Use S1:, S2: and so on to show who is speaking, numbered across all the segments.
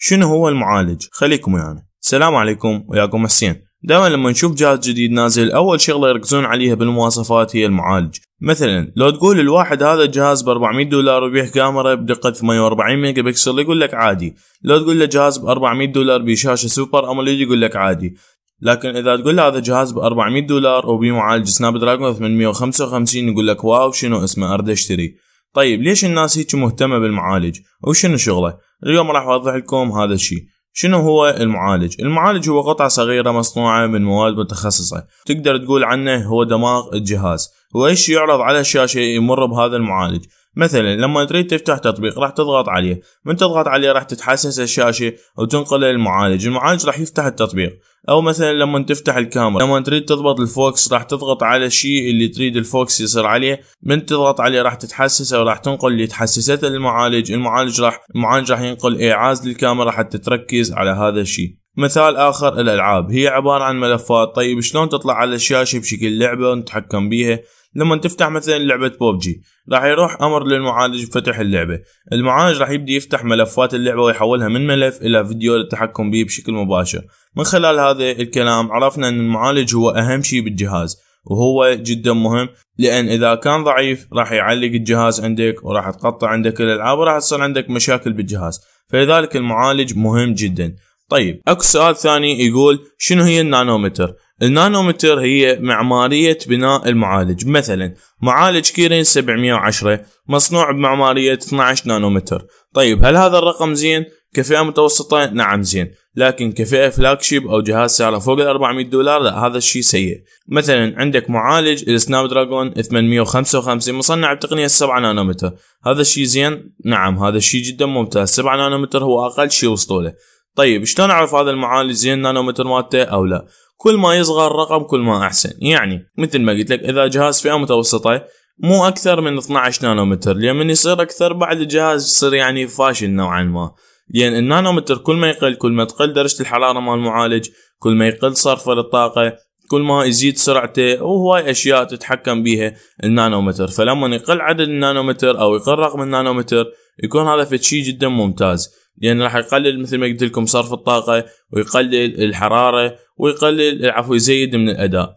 S1: شنو هو المعالج خليكم ويانا يعني. السلام عليكم وياكم حسين دائما لما نشوف جهاز جديد نازل اول شغله يركزون عليها بالمواصفات هي المعالج مثلا لو تقول الواحد هذا الجهاز ب 400 دولار وبيه كاميرا بدقه 48 ميجا بكسل يقول لك عادي لو تقول له جهاز ب 400 دولار بشاشه سوبر اموليد يقول لك عادي لكن اذا تقول له هذا جهاز ب 400 دولار وبمعالج سناب دراجون 855 يقول لك واو شنو اسمه ارد اشتري طيب ليش الناس هيك مهتمه بالمعالج وشنو شغله اليوم راح اوضح لكم هذا الشيء شنو هو المعالج المعالج هو قطعة صغيرة مصنوعة من مواد متخصصة تقدر تقول عنه هو دماغ الجهاز وإيش يعرض على الشاشة يمر بهذا المعالج مثلا لما تريد تفتح تطبيق راح تضغط عليه من تضغط عليه راح تتحسس الشاشة وتنقله للمعالج المعالج راح يفتح التطبيق او مثلا لما تفتح الكاميرا لما تريد تضبط الفوكس راح تضغط على الشيء اللي تريد الفوكس يصير عليه من تضغط عليه راح تتحسسه وراح تنقل اللي تحسسته للمعالج المعالج راح المعالج راح ينقل اعاز للكاميرا حتى تركز على هذا الشيء مثال اخر الالعاب هي عبارة عن ملفات طيب شلون تطلع على الشاشة بشكل لعبة ونتحكم بيها لما تفتح مثلا لعبة بوبجي راح يروح امر للمعالج بفتح اللعبة المعالج راح يبدي يفتح ملفات اللعبة ويحولها من ملف الى فيديو للتحكم به بشكل مباشر من خلال هذا الكلام عرفنا ان المعالج هو اهم شيء بالجهاز وهو جدا مهم لان اذا كان ضعيف راح يعلق الجهاز عندك وراح تقطع عندك الالعاب وراح تصير عندك مشاكل بالجهاز فلذلك المعالج مهم جدا طيب اكو سؤال ثاني يقول شنو هي النانومتر؟ النانومتر هي معمارية بناء المعالج مثلا معالج كيرين 710 مصنوع بمعمارية 12 نانومتر طيب هل هذا الرقم زين؟ كفئة متوسطة نعم زين لكن كفئة فلاكشيب أو جهاز سعره فوق ال 400 دولار لا هذا الشيء سيء مثلا عندك معالج السناب دراجون 855 مصنع بتقنية 7 نانومتر هذا الشيء زين نعم هذا الشيء جدا ممتاز 7 نانومتر هو أقل شيء وصلوا له طيب شلون اعرف هذا المعالج زين نانومتر مالته او لا كل ما يصغر الرقم كل ما احسن يعني مثل ما قلت لك اذا جهاز فئه متوسطه مو اكثر من 12 نانومتر لان من يصير اكثر بعد الجهاز يصير يعني فاشل نوعا ما لان النانومتر كل ما يقل كل ما تقل درجه الحراره مال المعالج كل ما يقل صرفه للطاقه كل ما يزيد سرعته وهواي اشياء تتحكم بيها النانومتر فلما يقل عدد النانومتر او يقل رقم النانومتر يكون هذا فد شيء جدا ممتاز لان يعني راح يقلل مثل ما قلت لكم صرف الطاقه ويقلل الحراره ويقلل العفو يزيد من الاداء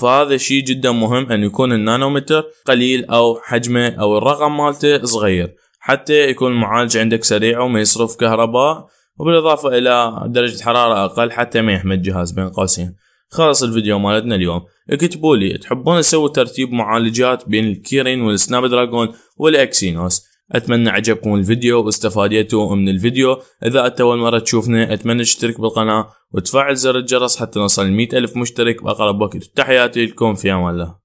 S1: فهذا شيء جدا مهم ان يكون النانومتر قليل او حجمه او الرقم مالته صغير حتى يكون المعالج عندك سريع وما يصرف كهرباء وبالاضافه الى درجه حراره اقل حتى ما يحمل الجهاز بين قوسين خلص الفيديو مالتنا اليوم اكتبوا لي تحبون اسوي ترتيب معالجات بين الكيرين والسناب دراجون والاكسينوس اتمنى عجبكم الفيديو واستفاديتوا من الفيديو اذا انت اول مره تشوفنا اتمنى تشترك بالقناه وتفعل زر الجرس حتى نصل 100 الف مشترك باقرب وقت تحياتي لكم في امان الله